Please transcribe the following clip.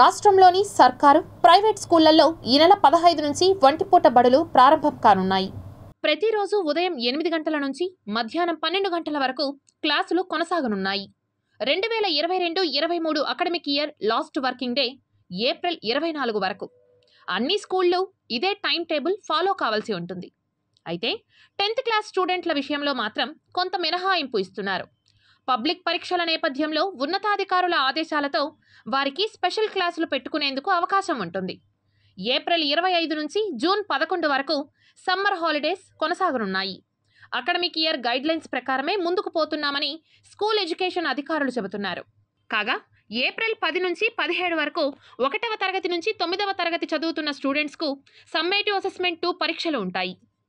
రాష్ట్రంలోని సర్కారు ప్రైవేట్ స్కూళ్లలో ఈ నెల పదహైదు నుంచి వంటిపూట బడులు ప్రారంభం కానున్నాయి ప్రతిరోజు ఉదయం ఎనిమిది గంటల నుంచి మధ్యాహ్నం పన్నెండు గంటల వరకు క్లాసులు కొనసాగనున్నాయి రెండు వేల ఇరవై రెండు ఇరవై మూడు academic year last working day April ఇరవై నాలుగు వరకు అన్ని స్కూళ్ళు ఇదే టైం టేబుల్ ఫాలో కావాల్సి ఉంటుంది అయితే టెన్త్ క్లాస్ స్టూడెంట్ల విషయంలో మాత్రం కొంత మినహాయింపు ఇస్తున్నారు పబ్లిక్ పరీక్షల నేపథ్యంలో ఉన్నతాధికారుల ఆదేశాలతో వారికి స్పెషల్ క్లాసులు పెట్టుకునేందుకు అవకాశం ఉంటుంది ఏప్రిల్ ఇరవై ఐదు నుంచి జూన్ పదకొండు వరకు సమ్మర్ హాలిడేస్ కొనసాగనున్నాయి అకాడమిక్ ఇయర్ గైడ్లైన్స్ ప్రకారమే ముందుకు పోతున్నామని స్కూల్ ఎడ్యుకేషన్ అధికారులు చెబుతున్నారు కాగా ఏప్రిల్ పది నుంచి పదిహేడు వరకు ఒకటవ తరగతి నుంచి తొమ్మిదవ తరగతి చదువుతున్న స్టూడెంట్స్కు సమ్మేటివ్ అసెస్మెంట్ టూ పరీక్షలు ఉంటాయి